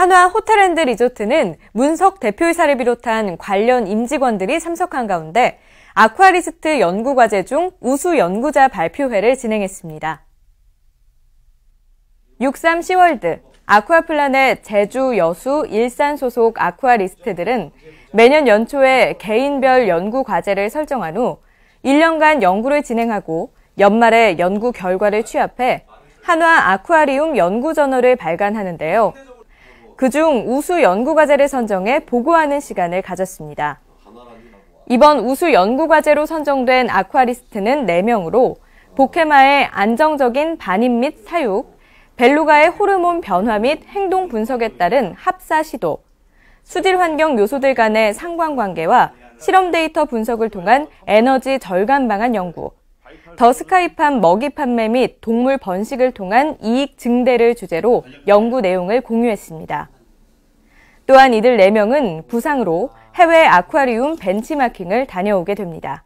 한화 호텔앤드 리조트는 문석 대표이사를 비롯한 관련 임직원들이 참석한 가운데 아쿠아리스트 연구과제 중 우수 연구자 발표회를 진행했습니다. 63 시월드 아쿠아플라넷 제주 여수 일산 소속 아쿠아리스트들은 매년 연초에 개인별 연구 과제를 설정한 후 1년간 연구를 진행하고 연말에 연구 결과를 취합해 한화 아쿠아리움 연구 저널을 발간하는데요. 그중 우수 연구과제를 선정해 보고하는 시간을 가졌습니다. 이번 우수 연구과제로 선정된 아쿠아리스트는 4명으로 보케마의 안정적인 반입 및 사육, 벨루가의 호르몬 변화 및 행동 분석에 따른 합사 시도, 수질 환경 요소들 간의 상관관계와 실험 데이터 분석을 통한 에너지 절감 방안 연구, 더 스카이팜 먹이 판매 및 동물 번식을 통한 이익 증대를 주제로 연구 내용을 공유했습니다. 또한 이들 4명은 부상으로 해외 아쿠아리움 벤치마킹을 다녀오게 됩니다.